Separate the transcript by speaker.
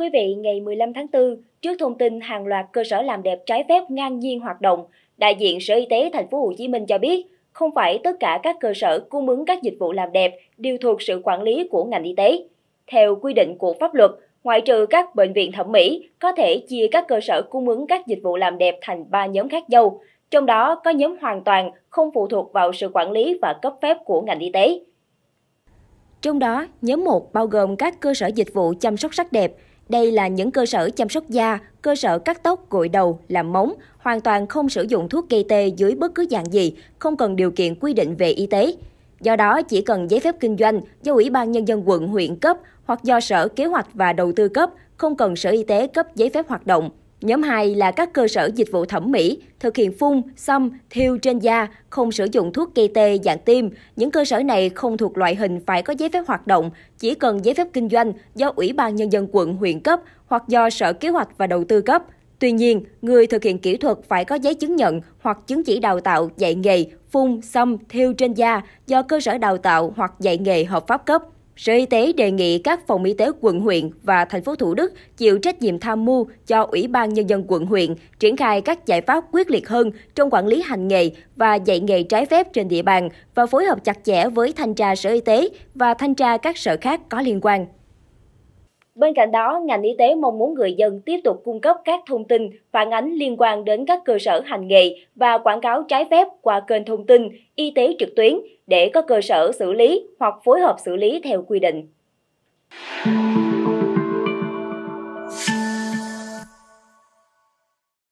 Speaker 1: quý vị, ngày 15 tháng 4, trước thông tin hàng loạt cơ sở làm đẹp trái phép ngang nhiên hoạt động, đại diện Sở Y tế thành phố Hồ Chí Minh cho biết, không phải tất cả các cơ sở cung ứng các dịch vụ làm đẹp đều thuộc sự quản lý của ngành y tế. Theo quy định của pháp luật, ngoại trừ các bệnh viện thẩm mỹ có thể chia các cơ sở cung ứng các dịch vụ làm đẹp thành 3 nhóm khác nhau, trong đó có nhóm hoàn toàn không phụ thuộc vào sự quản lý và cấp phép của ngành y tế. Trong đó, nhóm 1 bao gồm các cơ sở dịch vụ chăm sóc sắc đẹp, đây là những cơ sở chăm sóc da, cơ sở cắt tóc, gội đầu, làm móng, hoàn toàn không sử dụng thuốc gây tê dưới bất cứ dạng gì, không cần điều kiện quy định về y tế. Do đó, chỉ cần giấy phép kinh doanh do Ủy ban Nhân dân quận huyện cấp hoặc do Sở Kế hoạch và Đầu tư cấp, không cần Sở Y tế cấp giấy phép hoạt động. Nhóm 2 là các cơ sở dịch vụ thẩm mỹ, thực hiện phun, xăm, thiêu trên da, không sử dụng thuốc gây tê dạng tiêm. Những cơ sở này không thuộc loại hình phải có giấy phép hoạt động, chỉ cần giấy phép kinh doanh do Ủy ban Nhân dân quận, huyện cấp hoặc do Sở Kế hoạch và Đầu tư cấp. Tuy nhiên, người thực hiện kỹ thuật phải có giấy chứng nhận hoặc chứng chỉ đào tạo dạy nghề phun, xăm, thiêu trên da do cơ sở đào tạo hoặc dạy nghề hợp pháp cấp. Sở Y tế đề nghị các phòng y tế quận huyện và thành phố Thủ Đức chịu trách nhiệm tham mưu cho Ủy ban Nhân dân quận huyện triển khai các giải pháp quyết liệt hơn trong quản lý hành nghề và dạy nghề trái phép trên địa bàn và phối hợp chặt chẽ với thanh tra Sở Y tế và thanh tra các sở khác có liên quan. Bên cạnh đó, ngành y tế mong muốn người dân tiếp tục cung cấp các thông tin, phản ánh liên quan đến các cơ sở hành nghề và quảng cáo trái phép qua kênh thông tin y tế trực tuyến để có cơ sở xử lý hoặc phối hợp xử lý theo quy định.